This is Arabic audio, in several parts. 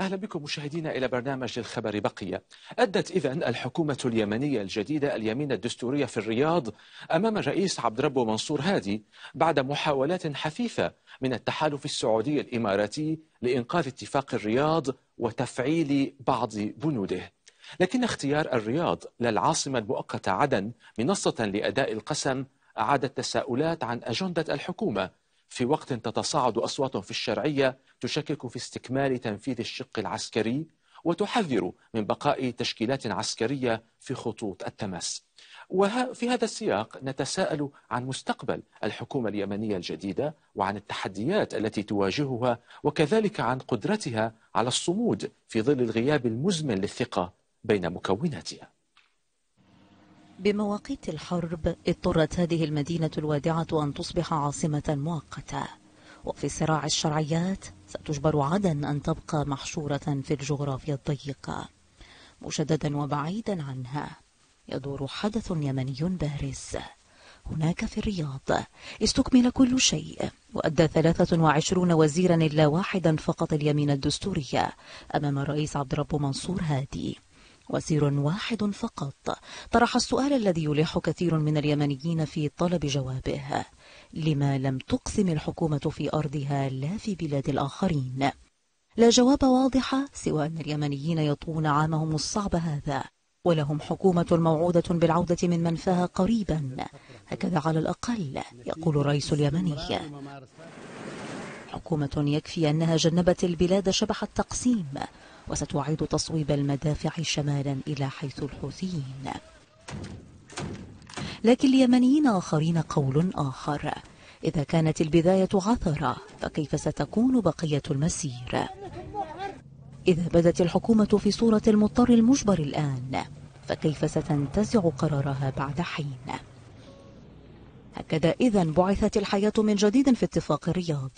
أهلا بكم مشاهدينا إلى برنامج الخبر بقية أدت إذا الحكومة اليمنية الجديدة اليمين الدستورية في الرياض أمام الرئيس عبد ربه منصور هادي بعد محاولات حثيثة من التحالف السعودي الإماراتي لإنقاذ اتفاق الرياض وتفعيل بعض بنوده لكن اختيار الرياض للعاصمة المؤقتة عدن منصة لأداء القسم أعاد التساؤلات عن أجندة الحكومة في وقت تتصاعد أصوات في الشرعية تشكك في استكمال تنفيذ الشق العسكري وتحذر من بقاء تشكيلات عسكرية في خطوط التماس وفي هذا السياق نتساءل عن مستقبل الحكومة اليمنية الجديدة وعن التحديات التي تواجهها وكذلك عن قدرتها على الصمود في ظل الغياب المزمن للثقة بين مكوناتها بمواقيت الحرب اضطرت هذه المدينة الوادعة أن تصبح عاصمة مؤقتة وفي صراع الشرعيات ستجبر عدن أن تبقى محشورة في الجغرافيا الضيقة مشددا وبعيدا عنها يدور حدث يمني بارز هناك في الرياض استكمل كل شيء وأدى 23 وزيرا إلا واحدا فقط اليمين الدستورية أمام الرئيس عبد الرب منصور هادي وزير واحد فقط طرح السؤال الذي يلح كثير من اليمنيين في طلب جوابه لما لم تقسم الحكومة في أرضها لا في بلاد الآخرين لا جواب واضح سوى أن اليمنيين يطوون عامهم الصعب هذا ولهم حكومة موعودة بالعودة من منفاها قريبا هكذا على الأقل يقول الرئيس اليمني حكومة يكفي أنها جنبت البلاد شبح التقسيم وستعيد تصويب المدافع شمالا إلى حيث الحوثيين لكن اليمنيين آخرين قول آخر إذا كانت البداية عثرة فكيف ستكون بقية المسير؟ إذا بدت الحكومة في صورة المضطر المجبر الآن فكيف ستنتزع قرارها بعد حين؟ هكذا إذا بعثت الحياة من جديد في اتفاق الرياض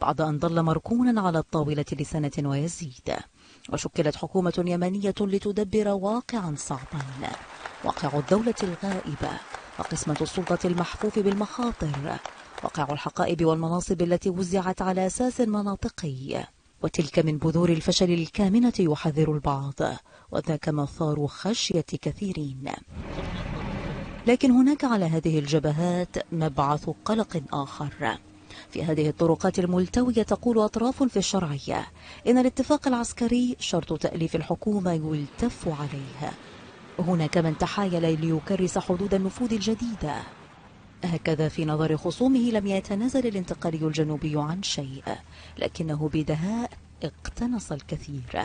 بعد أن ظل مركونا على الطاولة لسنة ويزيد وشكلت حكومة يمنية لتدبر واقعا صعبا واقع الدولة الغائبة وقسمة السلطة المحفوف بالمخاطر واقع الحقائب والمناصب التي وزعت على أساس مناطقي وتلك من بذور الفشل الكامنة يحذر البعض وذاك مثار خشية كثيرين لكن هناك على هذه الجبهات مبعث قلق آخر في هذه الطرقات الملتوية تقول أطراف في الشرعية إن الاتفاق العسكري شرط تأليف الحكومة يلتف عليه هناك من تحايل ليكرس حدود النفوذ الجديدة هكذا في نظر خصومه لم يتنازل الانتقالي الجنوبي عن شيء لكنه بدهاء اقتنص الكثير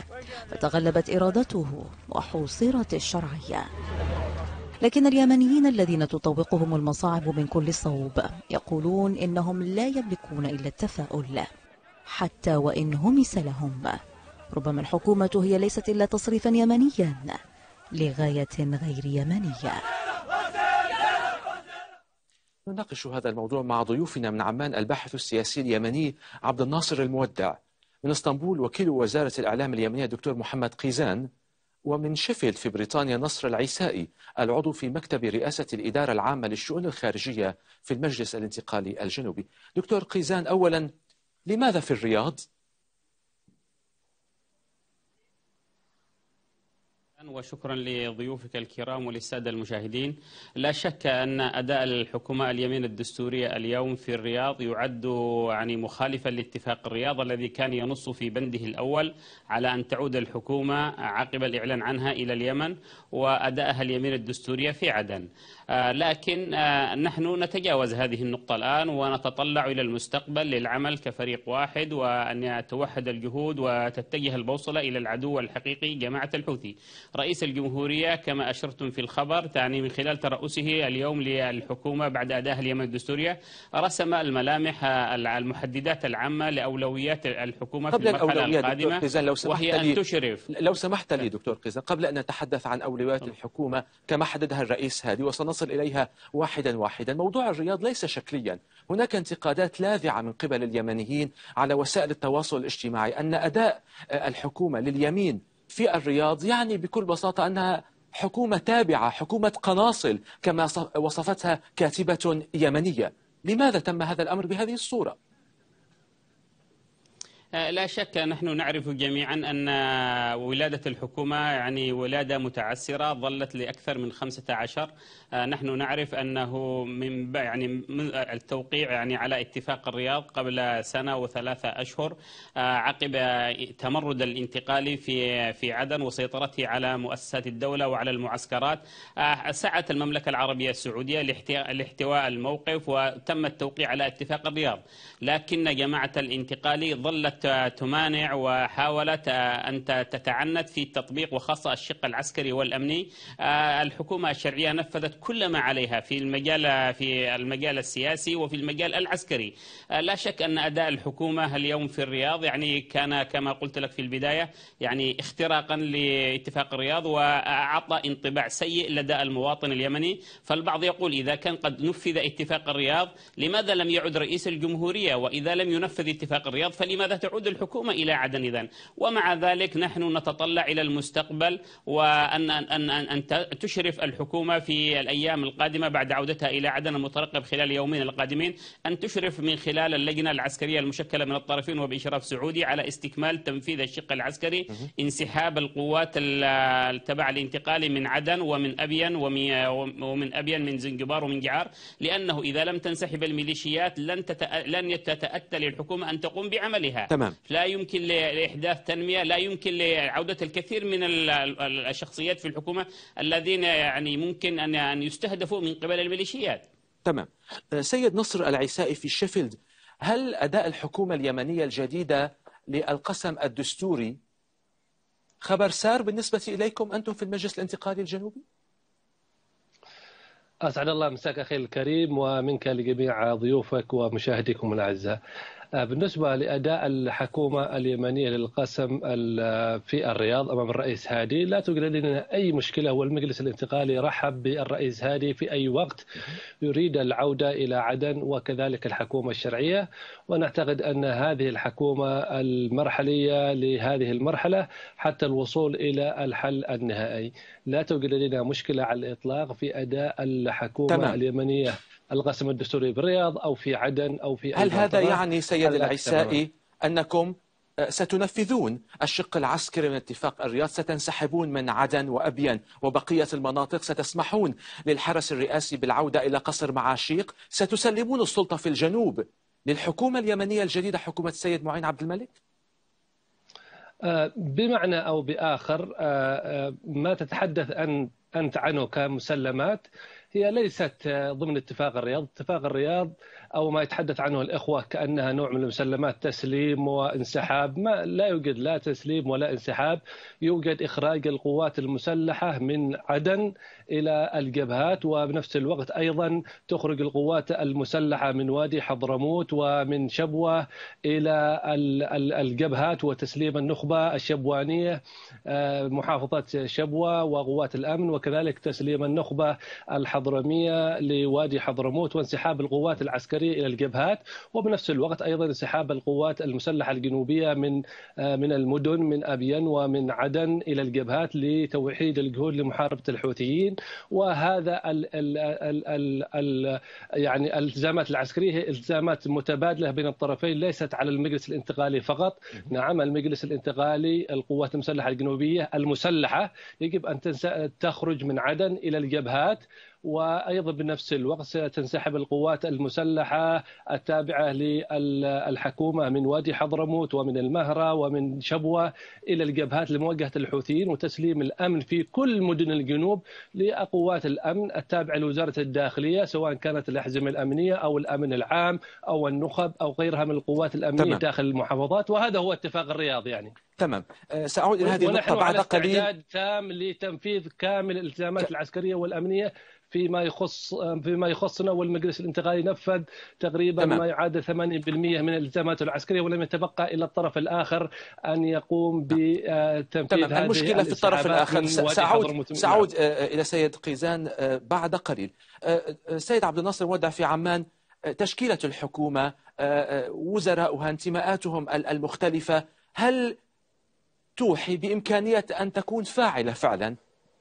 فتغلبت إرادته وحوصرت الشرعية لكن اليمنيين الذين تطوقهم المصاعب من كل صوب يقولون إنهم لا يملكون إلا التفاؤل حتى وإن همس لهم ربما الحكومة هي ليست إلا تصريفا يمنيا لغاية غير يمنية نناقش هذا الموضوع مع ضيوفنا من عمان الباحث السياسي اليمني عبد الناصر المودع من اسطنبول وكيل وزارة الإعلام اليمنية الدكتور محمد قيزان ومن شيفيلد في بريطانيا نصر العيسائي العضو في مكتب رئاسة الإدارة العامة للشؤون الخارجية في المجلس الانتقالي الجنوبي دكتور قيزان أولا لماذا في الرياض وشكرا لضيوفك الكرام وللساده المشاهدين. لا شك ان اداء الحكومه اليمين الدستوريه اليوم في الرياض يعد يعني مخالفا لاتفاق الرياض الذي كان ينص في بنده الاول على ان تعود الحكومه عقب الاعلان عنها الى اليمن وادائها اليمين الدستوريه في عدن. آه، لكن آه، نحن نتجاوز هذه النقطه الان ونتطلع الى المستقبل للعمل كفريق واحد وان يتوحد الجهود وتتجه البوصله الى العدو الحقيقي جماعه الحوثي. رئيس الجمهورية كما أشرتم في الخبر تعني من خلال ترأسه اليوم للحكومة بعد أداء اليمن الدستورية رسم الملامح المحددات العامة لأولويات الحكومة قبل في المرحلة القادمة لو سمحت وهي أن تشرف لو سمحت لي دكتور قزان قبل أن نتحدث عن أولويات الحكومة كما حددها الرئيس هادي وسنصل إليها واحدا واحدا موضوع الرياض ليس شكليا هناك انتقادات لاذعة من قبل اليمنيين على وسائل التواصل الاجتماعي أن أداء الحكومة لليمين في الرياض يعني بكل بساطة أنها حكومة تابعة حكومة قناصل كما وصفتها كاتبة يمنية لماذا تم هذا الأمر بهذه الصورة؟ آه، لا شك نحن نعرف جميعا أن ولادة الحكومة يعني ولادة متعسرة ظلت لأكثر من 15 آه، نحن نعرف أنه من يعني من التوقيع يعني على اتفاق الرياض قبل سنة وثلاثة أشهر آه، عقب تمرد الانتقالي في في عدن وسيطرته على مؤسسات الدولة وعلى المعسكرات سعت المملكة العربية السعودية لاحتواء الموقف وتم التوقيع على اتفاق الرياض لكن جماعة الانتقالي ظلت تمانع وحاولت أن تتعنت في التطبيق وخاصة الشق العسكري والأمني آه، الحكومة الشرعية نفذت كل ما عليها في المجال في المجال السياسي وفي المجال العسكري آه، لا شك أن أداء الحكومة اليوم في الرياض يعني كان كما قلت لك في البداية يعني اختراقا لاتفاق الرياض وأعطى انطباع سيء لدى المواطن اليمني فالبعض يقول إذا كان قد نفذ اتفاق الرياض لماذا لم يعد رئيس الجمهورية وإذا لم ينفذ اتفاق الرياض فلماذا تعود تعود الحكومة إلى عدن إذن ومع ذلك نحن نتطلع إلى المستقبل وأن أن أن أن تشرف الحكومة في الأيام القادمة بعد عودتها إلى عدن المترقب خلال يومين القادمين أن تشرف من خلال اللجنة العسكرية المشكلة من الطرفين وبإشراف سعودي على استكمال تنفيذ الشق العسكري انسحاب القوات التبع الانتقالي من عدن ومن أبين ومن أبين من زنجبار ومن جعار لأنه إذا لم تنسحب الميليشيات لن لن تتأتى للحكومة أن تقوم بعملها تمام. تمام لا يمكن لإحداث تنمية لا يمكن لعودة الكثير من الشخصيات في الحكومة الذين يعني ممكن أن يستهدفوا من قبل الميليشيات تمام آه، سيد نصر العيسائي في شيفيلد هل أداء الحكومة اليمنية الجديدة للقسم الدستوري خبر سار بالنسبة إليكم أنتم في المجلس الانتقالي الجنوبي؟ أسعد الله مساك أخي الكريم ومنك لجميع ضيوفك ومشاهديكم الأعزاء آه، بالنسبة لأداء الحكومة اليمنية للقسم آه، في الرياض أمام الرئيس هادي لا توجد لدينا أي مشكلة والمجلس الانتقالي رحب بالرئيس هادي في أي وقت يريد العودة إلى عدن وكذلك الحكومة الشرعية ونعتقد أن هذه الحكومة المرحلية لهذه المرحلة حتى الوصول إلى الحل النهائي لا توجد لدينا مشكلة على الإطلاق في أداء الحكومة تمام. اليمنية القسم الدستوري بالرياض او في عدن او في هل هذا يعني سيد العسائي انكم آه، ستنفذون الشق العسكري من اتفاق الرياض ستنسحبون من عدن وأبين وبقية المناطق ستسمحون للحرس الرئاسي بالعودة إلى قصر معاشيق ستسلمون السلطة في الجنوب للحكومة اليمنية الجديدة حكومة السيد معين عبد الملك آه، بمعنى أو بآخر آه، ما تتحدث أنت عنه كمسلمات هي ليست آه، ضمن اتفاق الرياض اتفاق الرياض او ما يتحدث عنه الاخوه كانها نوع من المسلمات تسليم وانسحاب، ما لا يوجد لا تسليم ولا انسحاب، يوجد اخراج القوات المسلحه من عدن الى الجبهات وبنفس الوقت ايضا تخرج القوات المسلحه من وادي حضرموت ومن شبوه الى الجبهات وتسليم النخبه الشبوانيه آه، محافظه شبوه وقوات الامن وكذلك تسليم النخبه الحضرميه لوادي حضرموت وانسحاب القوات العسكريه العسكري الى الجبهات وبنفس الوقت ايضا انسحاب القوات المسلحه الجنوبيه من آه، من المدن من ابين ومن عدن الى الجبهات لتوحيد الجهود لمحاربه الحوثيين وهذا ال ال ال ال الـ يعني الالتزامات العسكريه هي التزامات متبادله بين الطرفين ليست على المجلس الانتقالي فقط نعم المجلس الانتقالي القوات المسلحه الجنوبيه المسلحه يجب ان تخرج من عدن الى الجبهات وايضا بنفس الوقت ستنسحب القوات المسلحه التابعه للحكومه من وادي حضرموت ومن المهره ومن شبوه الى الجبهات لمواجهه الحوثيين وتسليم الامن في كل مدن الجنوب لقوات الامن التابعه لوزاره الداخليه سواء كانت الاحزمه الامنيه او الامن العام او النخب او غيرها من القوات الامنيه تمام. داخل المحافظات وهذا هو اتفاق الرياض يعني تمام أه، ساعود الى هذه النقطه بعد قليل تام لتنفيذ كامل الالتزامات العسكريه والامنيه فيما يخص فيما يخصنا والمجلس الانتقالي نفذ تقريبا تمام. ما يعادل 80% من الالتزامات العسكريه ولم يتبقى الى الطرف الاخر ان يقوم نعم. بتنفيذ تمام. هذه المشكله في الطرف الاخر ساعود ساعود آه، آه، الى سيد قيزان آه، بعد قليل سيد عبد الناصر مودع في عمان تشكيله الحكومه وزراؤها انتماءاتهم المختلفه هل توحي بامكانيه ان تكون فاعله فعلا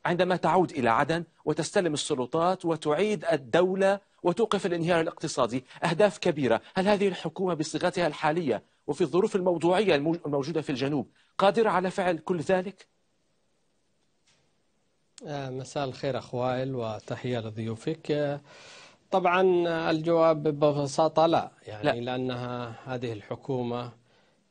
عندما تعود إلى عدن وتستلم السلطات وتعيد الدولة وتوقف الانهيار الاقتصادي أهداف كبيرة هل هذه الحكومة بصيغتها الحالية وفي الظروف الموضوعية الموجودة في الجنوب قادرة على فعل كل ذلك؟ آه، مساء الخير أخ وائل وتحية لضيوفك آه، طبعا الجواب ببساطة لا يعني لا. لأنها هذه الحكومة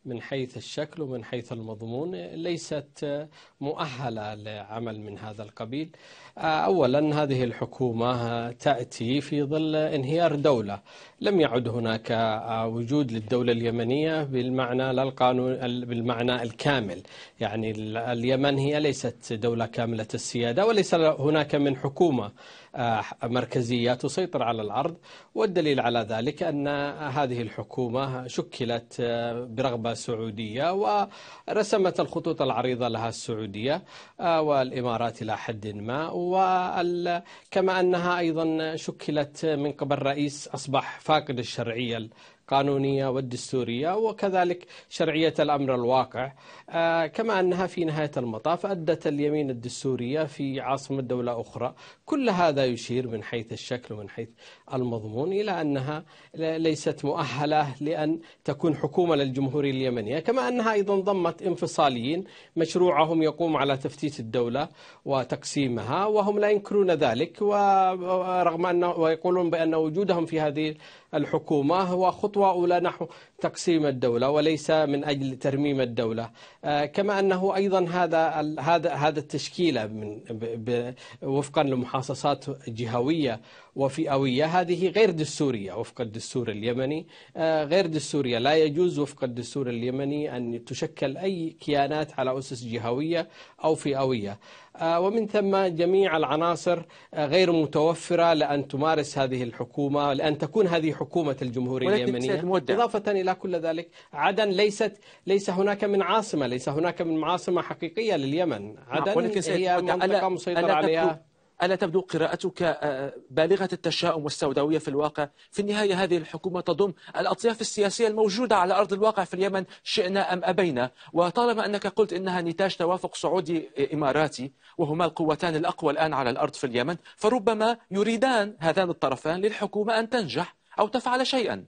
من حيث الشكل ومن حيث المضمون ليست مؤهلة لعمل من هذا القبيل آه، أولا هذه الحكومة تأتي في ظل انهيار دولة لم يعد هناك آه، وجود للدولة اليمنية بالمعنى لا القانون بالمعنى الكامل يعني اليمن هي ليست دولة كاملة السيادة وليس هناك من حكومة آه، مركزية تسيطر على العرض والدليل على ذلك أن هذه الحكومة شكلت آه، برغبة سعودية ورسمت الخطوط العريضة لها السعودية آه، والإمارات إلى حد ما وكما أنها أيضا شكلت من قبل رئيس أصبح فاقد الشرعية القانونية والدستورية وكذلك شرعية الأمر الواقع آه، كما أنها في نهاية المطاف أدت اليمين الدستورية في عاصمة دولة أخرى كل هذا يشير من حيث الشكل ومن حيث المضمون إلى أنها ليست مؤهلة لأن تكون حكومة للجمهورية اليمنية كما أنها أيضا ضمت انفصاليين مشروعهم يقوم على تفتيت الدولة وتقسيمها وهم لا ينكرون ذلك ورغم أنه ويقولون بأن وجودهم في هذه الحكومة هو خطوة أولى نحو تقسيم الدولة وليس من أجل ترميم الدولة آه، كما أنه أيضا هذا هذا هذا التشكيلة من وفقا لمحاصصات جهوية وفئوية هذه غير دستورية وفق الدستور اليمني آه، غير دستورية لا يجوز وفق الدستور اليمني أن تشكل أي كيانات على أسس جهوية أو فئوية آه، ومن ثم جميع العناصر آه، غير متوفرة لأن تمارس هذه الحكومة لأن تكون هذه حكومة الجمهورية اليمنية إضافة إلى كل ذلك عدن ليست ليس هناك من عاصمة ليس هناك من عاصمة حقيقية لليمن عدن هي منطقة مسيطرة عليها ألا تبدو قراءتك آه، بالغة التشاؤم والسوداوية في الواقع في النهاية هذه الحكومة تضم الأطياف السياسية الموجودة على أرض الواقع في اليمن شئنا أم أبينا وطالما أنك قلت إنها نتاج توافق سعودي إماراتي وهما القوتان الأقوى الآن على الأرض في اليمن فربما يريدان هذان الطرفان للحكومة أن تنجح أو تفعل شيئا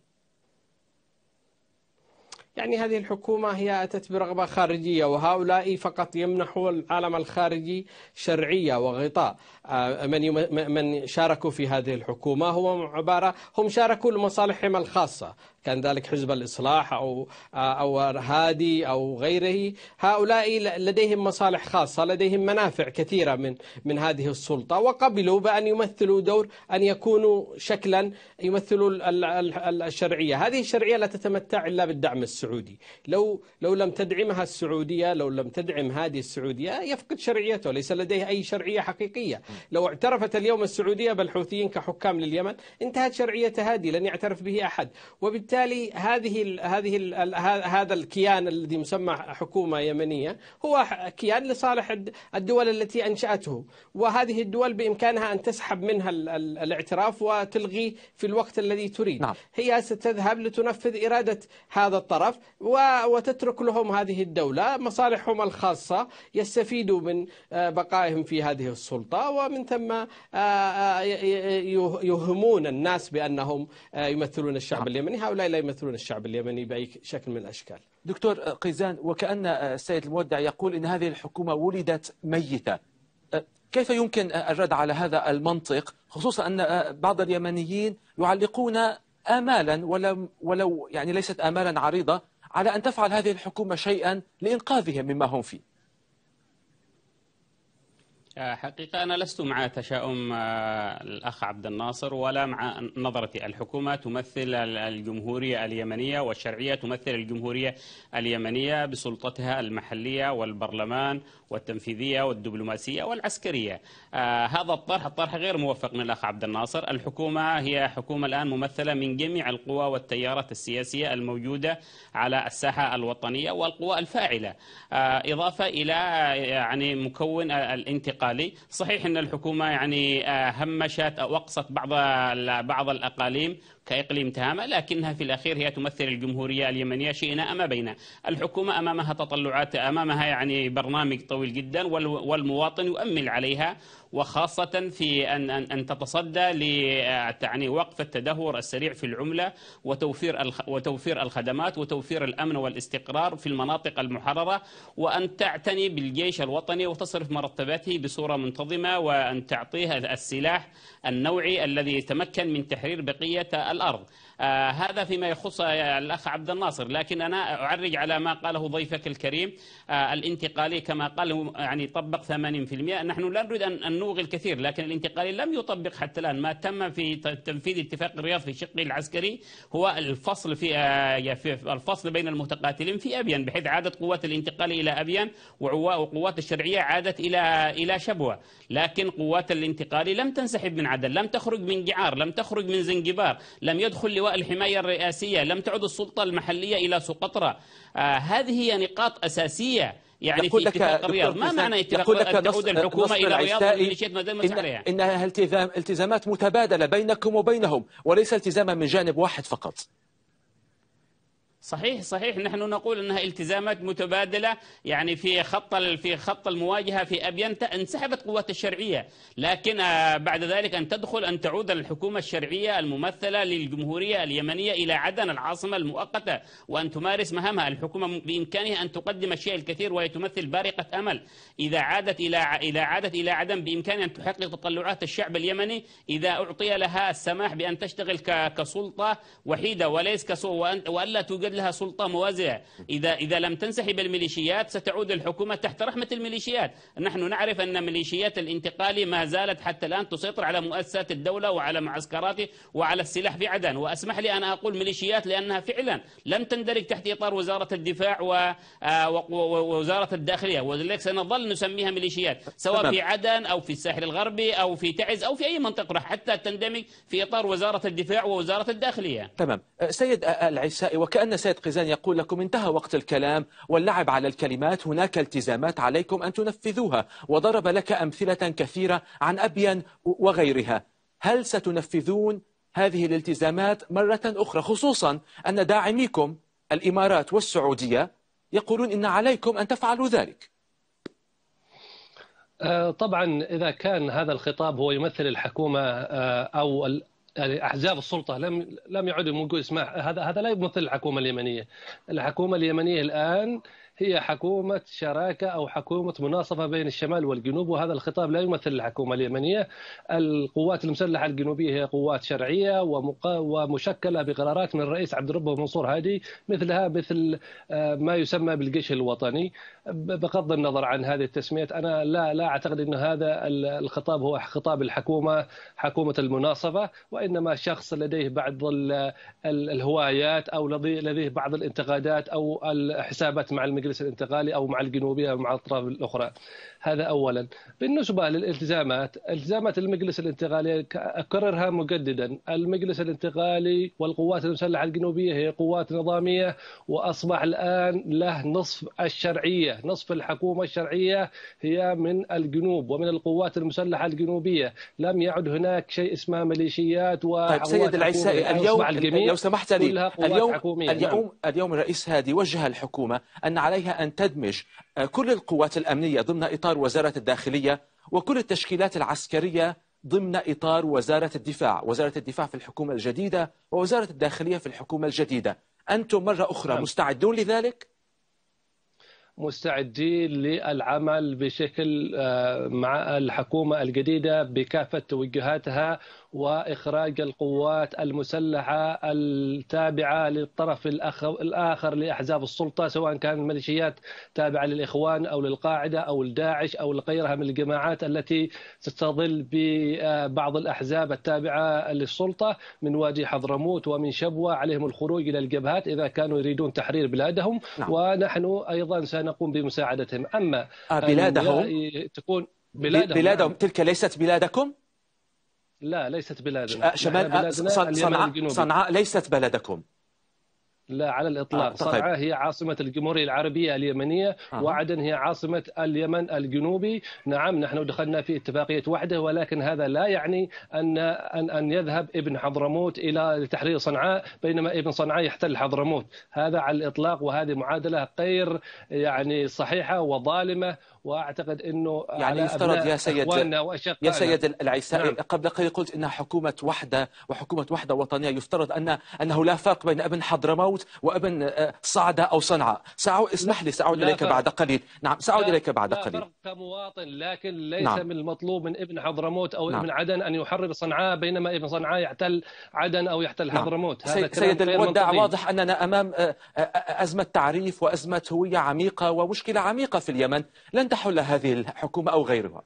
يعني هذه الحكومة هي أتت برغبة خارجية وهؤلاء فقط يمنحوا العالم الخارجي شرعية وغطاء آه، من من شاركوا في هذه الحكومة هو عبارة هم شاركوا لمصالحهم الخاصة كان ذلك حزب الإصلاح أو أو هادي أو غيره هؤلاء لديهم مصالح خاصة لديهم منافع كثيرة من من هذه السلطة وقبلوا بأن يمثلوا دور أن يكونوا شكلا يمثلوا الشرعية هذه الشرعية لا تتمتع إلا بالدعم السعودي لو لو لم تدعمها السعودية لو لم تدعم هذه السعودية يفقد شرعيته ليس لديه أي شرعية حقيقية لو اعترفت اليوم السعودية بالحوثيين كحكام لليمن انتهت شرعية هذه لن يعترف به أحد وبالتالي وبالتالي هذه هذه هذا الكيان الذي مسمى حكومه يمنيه هو كيان لصالح الدول التي انشاته وهذه الدول بامكانها ان تسحب منها الاعتراف وتلغي في الوقت الذي تريد نعم. هي ستذهب لتنفذ اراده هذا الطرف وتترك لهم هذه الدوله مصالحهم الخاصه يستفيدوا من آه، بقائهم في هذه السلطه ومن ثم آه، آه، يهمون الناس بانهم يمثلون الشعب نعم. اليمني هؤلاء لا يمثلون الشعب اليمني باي شكل من الاشكال. دكتور قيزان وكان السيد المودع يقول ان هذه الحكومه ولدت ميته. كيف يمكن الرد على هذا المنطق خصوصا ان بعض اليمنيين يعلقون امالا ولو ولو يعني ليست امالا عريضه على ان تفعل هذه الحكومه شيئا لانقاذهم مما هم فيه. آه، حقيقة أنا لست مع تشاؤم آه، الأخ عبد الناصر ولا مع نظرتي الحكومة تمثل الجمهورية اليمنية والشرعية تمثل الجمهورية اليمنية بسلطتها المحلية والبرلمان والتنفيذيه والدبلوماسيه والعسكريه. آه، هذا الطرح الطرح غير موفق من الاخ عبد الناصر، الحكومه هي حكومه الان ممثله من جميع القوى والتيارات السياسيه الموجوده على الساحه الوطنيه والقوى الفاعله، آه، اضافه الى آه، يعني مكون الانتقالي، صحيح ان الحكومه يعني همشت او اقصت بعض بعض الاقاليم كإقليم تهامة لكنها في الأخير هي تمثل الجمهورية اليمنية شئنا أما بين الحكومة أمامها تطلعات أمامها يعني برنامج طويل جدا والمواطن يؤمل عليها وخاصة في أن أن, أن تتصدى لتعني وقف التدهور السريع في العملة وتوفير وتوفير الخدمات وتوفير الأمن والاستقرار في المناطق المحررة وأن تعتني بالجيش الوطني وتصرف مرتباته بصورة منتظمة وأن تعطيه السلاح النوعي الذي تمكن من تحرير بقية الأرض آه، هذا فيما يخص آه، الأخ عبد الناصر لكن أنا أعرج على ما قاله ضيفك الكريم آه، الانتقالي كما قال يعني طبق 80% نحن لا نريد أن نوغي الكثير لكن الانتقالي لم يطبق حتى الآن ما تم في تنفيذ اتفاق الرياض في شقه العسكري هو الفصل في, في الفصل بين المتقاتلين في أبيان بحيث عادت قوات الانتقالي إلى أبيان وقوات الشرعية عادت إلى إلى شبوة لكن قوات الانتقالي لم تنسحب من عدن لم تخرج من جعار لم تخرج من زنجبار لم يدخل لواء الحماية الرئاسية لم تعد السلطة المحلية إلى سقطرى آه هذه هي نقاط أساسية يعني في اتفاق الرياض ما معنى اتفاق تعود الحكومه الى الرياض ما دامت إن انها التزام التزامات متبادله بينكم وبينهم وليس التزاما من جانب واحد فقط صحيح صحيح نحن نقول انها التزامات متبادله يعني في خط في خط المواجهه في ابينتا انسحبت قوات الشرعيه لكن آه، بعد ذلك ان تدخل ان تعود الحكومه الشرعيه الممثله للجمهوريه اليمنيه الى عدن العاصمه المؤقته وان تمارس مهامها الحكومه بامكانها ان تقدم الشيء الكثير وهي تمثل بارقه امل اذا عادت الى اذا عادت الى عدن بامكانها ان تحقق تطلعات الشعب اليمني اذا اعطي لها السماح بان تشتغل كسلطه وحيده وليس كسو وان والا توجد يصير لها سلطة موازية إذا, إذا لم تنسحب الميليشيات ستعود الحكومة تحت رحمة الميليشيات نحن نعرف أن ميليشيات الانتقالي ما زالت حتى الآن تسيطر على مؤسسات الدولة وعلى معسكراته وعلى السلاح في عدن وأسمح لي أن أقول ميليشيات لأنها فعلا لم تندرج تحت إطار وزارة الدفاع ووزارة آه، الداخلية ولذلك سنظل نسميها ميليشيات سواء في عدن أو في الساحل الغربي أو في تعز أو في أي منطقة حتى تندمج في إطار وزارة الدفاع ووزارة الداخلية تمام آه، سيد آه، العسائي وكأن السيد قزان يقول لكم انتهى وقت الكلام واللعب على الكلمات هناك التزامات عليكم أن تنفذوها وضرب لك أمثلة كثيرة عن أبين وغيرها هل ستنفذون هذه الالتزامات مرة أخرى خصوصا أن داعميكم الإمارات والسعودية يقولون إن عليكم أن تفعلوا ذلك آه، طبعا إذا كان هذا الخطاب هو يمثل الحكومة آه، أو يعني احزاب السلطه لم لم يعد يقول اسمع هذا هذا لا يمثل الحكومه اليمنيه الحكومه اليمنيه الان هي حكومة شراكة أو حكومة مناصفة بين الشمال والجنوب وهذا الخطاب لا يمثل الحكومة اليمنية القوات المسلحة الجنوبية هي قوات شرعية ومشكلة بقرارات من الرئيس عبد الرب منصور هادي مثلها مثل آه، ما يسمى بالجيش الوطني بغض النظر عن هذه التسميات أنا لا لا أعتقد أن هذا الخطاب هو خطاب الحكومة حكومة المناصفة وإنما شخص لديه بعض الهوايات أو لديه بعض الانتقادات أو الحسابات مع المجلس الانتقالي أو مع الجنوبية أو مع الأطراف الأخرى هذا أولا بالنسبة للالتزامات التزامات المجلس الانتقالي أكررها مجددا المجلس الانتقالي والقوات المسلحة الجنوبية هي قوات نظامية وأصبح الآن له نصف الشرعية الشرعية نصف الحكومة الشرعية هي من الجنوب ومن القوات المسلحة الجنوبية لم يعد هناك شيء اسمه ميليشيات و طيب سيد العيسائي اليوم لو سمحت لي اليوم حكومية. اليوم نعم. اليوم الرئيس هادي وجه الحكومة أن عليها أن تدمج آه، كل القوات الأمنية ضمن إطار وزارة الداخلية وكل التشكيلات العسكرية ضمن إطار وزارة الدفاع وزارة الدفاع في الحكومة الجديدة ووزارة الداخلية في الحكومة الجديدة أنتم مرة أخرى نعم. مستعدون لذلك؟ مستعدين للعمل بشكل آه، مع الحكومه الجديده بكافه توجهاتها واخراج القوات المسلحه التابعه للطرف الاخر لاحزاب السلطه سواء كانت ميليشيات تابعه للاخوان او للقاعده او لداعش او لغيرها من الجماعات التي تستظل ببعض الاحزاب التابعه للسلطه من وادي حضرموت ومن شبوه عليهم الخروج الى الجبهات اذا كانوا يريدون تحرير بلادهم نعم. ونحن ايضا سنقوم بمساعدتهم اما آه، بلادهم تكون بلادهم, بلادهم نعم. تلك ليست بلادكم لا ليست بلادنا شمال صنعاء, صنعاء ليست بلدكم لا على الاطلاق آه، طيب. صنعاء هي عاصمه الجمهوريه العربيه اليمنيه آه. وعدن هي عاصمه اليمن الجنوبي نعم نحن دخلنا في اتفاقيه وحده ولكن هذا لا يعني ان ان, أن يذهب ابن حضرموت الى تحرير صنعاء بينما ابن صنعاء يحتل حضرموت هذا على الاطلاق وهذه معادله غير يعني صحيحه وظالمه واعتقد انه يعني يفترض يا سيد يا سيد العيسائي نعم. قبل قليل قلت انها حكومه وحده وحكومه وحده وطنيه يفترض ان انه لا فرق بين ابن حضرموت الموت وابن آه، صعدة أو صنعاء سأعود اسمح لي سأعود إليك بعد قليل نعم سأعود إليك بعد قليل كمواطن لكن ليس نعم. من المطلوب من ابن حضرموت أو نعم. ابن عدن أن يحرر صنعاء بينما ابن صنعاء يحتل عدن أو يحتل نعم. حضرموت هذا سيد المودع واضح أننا أمام آه، آه، أزمة تعريف وأزمة هوية عميقة ومشكلة عميقة في اليمن لن تحل هذه الحكومة أو غيرها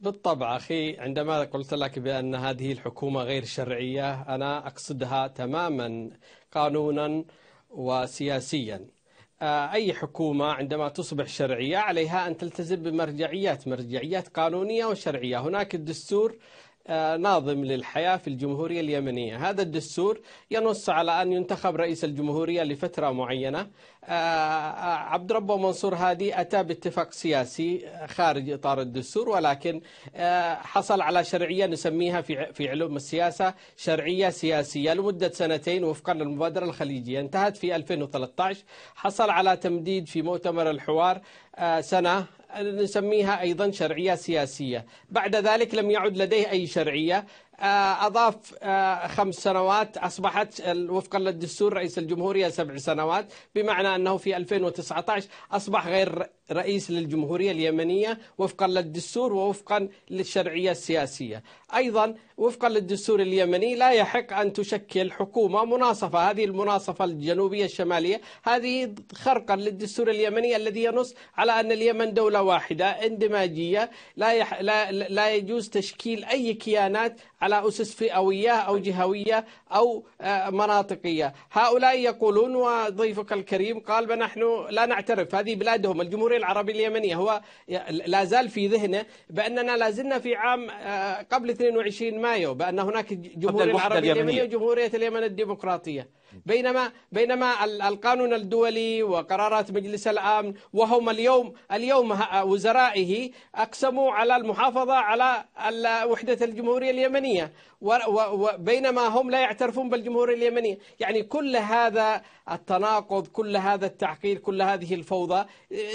بالطبع أخي عندما قلت لك بأن هذه الحكومة غير شرعية أنا أقصدها تماما قانونا وسياسيا آه، أي حكومة عندما تصبح شرعية عليها أن تلتزم بمرجعيات مرجعيات قانونية وشرعية هناك الدستور آه، ناظم للحياة في الجمهورية اليمنية هذا الدستور ينص على أن ينتخب رئيس الجمهورية لفترة معينة آه، آه، عبد ربه منصور هادي أتى باتفاق سياسي خارج إطار الدستور ولكن حصل على شرعية نسميها في علوم السياسة شرعية سياسية لمدة سنتين وفقا للمبادرة الخليجية انتهت في 2013 حصل على تمديد في مؤتمر الحوار سنة نسميها أيضا شرعية سياسية بعد ذلك لم يعد لديه أي شرعية آه، أضاف آه، خمس سنوات أصبحت وفقا للدستور رئيس الجمهورية سبع سنوات بمعنى أنه في 2019 أصبح غير رئيس للجمهورية اليمنية وفقا للدستور ووفقا للشرعية السياسية أيضا وفقا للدستور اليمني لا يحق أن تشكل حكومة مناصفة هذه المناصفة الجنوبية الشمالية هذه خرقا للدستور اليمني الذي ينص على أن اليمن دولة واحدة اندماجية لا, يح... لا... لا يجوز تشكيل أي كيانات على أسس فئوية أو جهوية أو آه، مناطقية هؤلاء يقولون وضيفك الكريم قال نحن لا نعترف هذه بلادهم الجمهورية الجمهورية العربية اليمنية هو لا زال في ذهنه بأننا لا زلنا في عام آه، قبل 22 مايو بأن هناك جمهوريه العربية اليمنية وجمهورية اليمن الديمقراطية بينما بينما القانون الدولي وقرارات مجلس الامن وهم اليوم اليوم وزرائه اقسموا على المحافظه على وحده الجمهوريه اليمنيه وبينما هم لا يعترفون بالجمهوريه اليمنيه، يعني كل هذا التناقض، كل هذا التعقيد، كل هذه الفوضى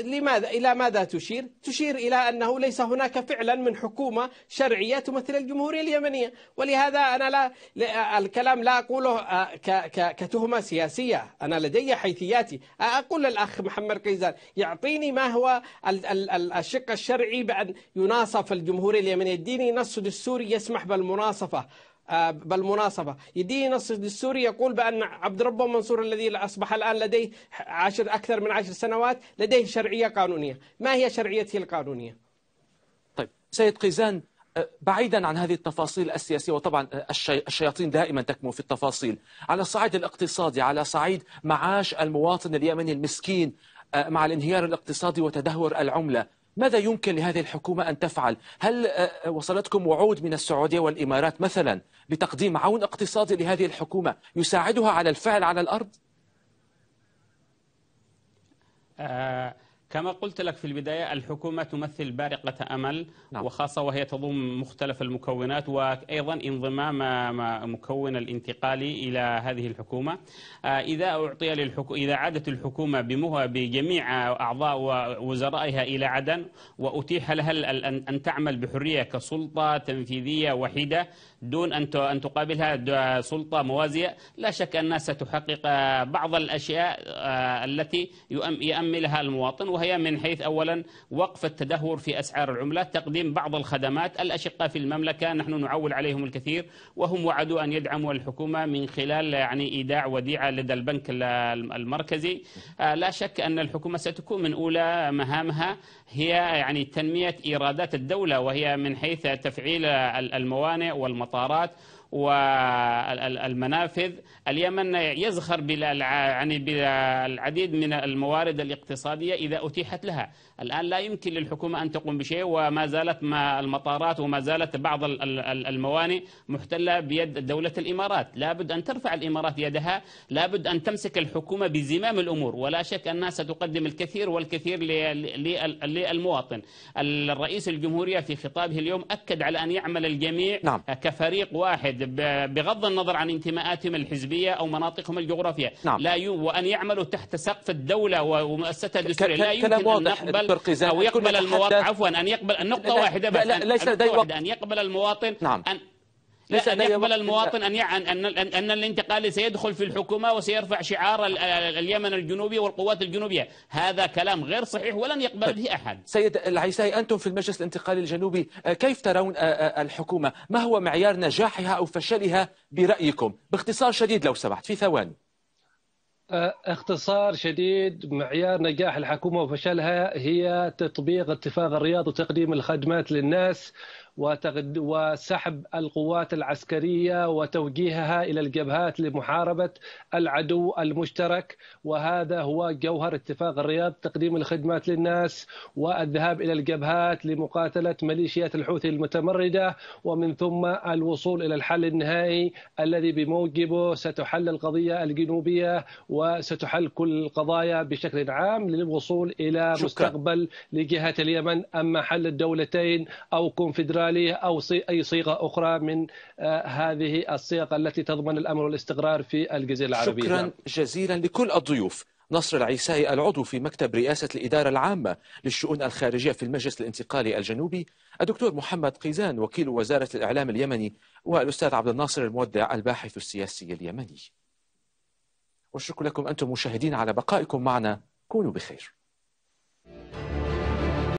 لماذا الى ماذا تشير؟ تشير الى انه ليس هناك فعلا من حكومه شرعيه تمثل الجمهوريه اليمنيه، ولهذا انا لا الكلام لا اقوله آه، ك حيثيتهما سياسية أنا لدي حيثياتي أقول للأخ محمد قيزان يعطيني ما هو الشق الشرعي بأن يناصف الجمهورية اليمنية يديني نص دستوري يسمح بالمناصفة آه، بالمناصفة يديني نص دستوري يقول بأن عبد ربه منصور الذي أصبح الآن لديه عشر أكثر من عشر سنوات لديه شرعية قانونية ما هي شرعيته القانونية؟ طيب سيد قيزان بعيدا عن هذه التفاصيل السياسيه وطبعا الشياطين دائما تكمن في التفاصيل على الصعيد الاقتصادي على صعيد معاش المواطن اليمني المسكين آه، مع الانهيار الاقتصادي وتدهور العمله ماذا يمكن لهذه الحكومه ان تفعل هل آه، وصلتكم وعود من السعوديه والامارات مثلا بتقديم عون اقتصادي لهذه الحكومه يساعدها على الفعل على الارض آه كما قلت لك في البداية الحكومة تمثل بارقة أمل نعم. وخاصة وهي تضم مختلف المكونات وأيضا انضمام مكون الانتقالي إلى هذه الحكومة آه، إذا أعطي للحكو... إذا عادت الحكومة بمها بجميع أعضاء ووزرائها إلى عدن وأتيح لها أن تعمل بحرية كسلطة تنفيذية وحيدة دون أن أن تقابلها سلطة موازية لا شك أنها ستحقق بعض الأشياء آه، التي يأملها المواطن وهي من حيث أولا وقف التدهور في أسعار العملات تقديم بعض الخدمات الأشقاء في المملكة نحن نعول عليهم الكثير وهم وعدوا أن يدعموا الحكومة من خلال يعني إيداع وديعة لدى البنك المركزي آه، لا شك أن الحكومة ستكون من أولى مهامها هي يعني تنمية إيرادات الدولة وهي من حيث تفعيل الموانئ والمطاعم المطارات والمنافذ اليمن يزخر يعني بالعديد من الموارد الاقتصادية إذا أتيحت لها الآن لا يمكن للحكومة أن تقوم بشيء وما زالت ما المطارات وما زالت بعض الموانئ محتلة بيد دولة الإمارات لابد أن ترفع الإمارات يدها لابد أن تمسك الحكومة بزمام الأمور ولا شك أنها ستقدم الكثير والكثير للمواطن الرئيس الجمهورية في خطابه اليوم أكد على أن يعمل الجميع نعم. كفريق واحد بغض النظر عن انتماءاتهم الحزبية أو مناطقهم الجغرافية نعم. لا ي... وأن يعملوا تحت سقف الدولة ومؤسستها الدستورية لا يمكن أن نقبل أو يقبل المواطن عفوا أن يقبل النقطة واحدة بس لا لا ليس لدي أن يقبل المواطن نعم. أن ليس أن يقبل المواطن أن أن أن الانتقال سيدخل في الحكومة وسيرفع شعار اليمن الجنوبي والقوات الجنوبية هذا كلام غير صحيح ولن يقبل به أحد سيد العيساي أنتم في المجلس الانتقالي الجنوبي آه، كيف ترون آه، آه، الحكومة ما هو معيار نجاحها أو فشلها برأيكم باختصار شديد لو سمحت في ثواني اختصار شديد معيار نجاح الحكومة وفشلها هي تطبيق اتفاق الرياض وتقديم الخدمات للناس وسحب القوات العسكريه وتوجيهها الى الجبهات لمحاربه العدو المشترك وهذا هو جوهر اتفاق الرياض تقديم الخدمات للناس والذهاب الى الجبهات لمقاتله ميليشيات الحوثي المتمرده ومن ثم الوصول الى الحل النهائي الذي بموجبه ستحل القضيه الجنوبيه وستحل كل القضايا بشكل عام للوصول الى شكرا. مستقبل لجهه اليمن اما حل الدولتين او كونفدراليه الاستقلاليه او اي صيغه اخرى من آه، هذه الصيغ التي تضمن الامن والاستقرار في الجزيره العربيه شكرا نعم. جزيلا لكل الضيوف نصر العيسائي العضو في مكتب رئاسة الإدارة العامة للشؤون الخارجية في المجلس الانتقالي الجنوبي الدكتور محمد قيزان وكيل وزارة الإعلام اليمني والأستاذ عبد الناصر المودع الباحث السياسي اليمني والشكر لكم أنتم مشاهدين على بقائكم معنا كونوا بخير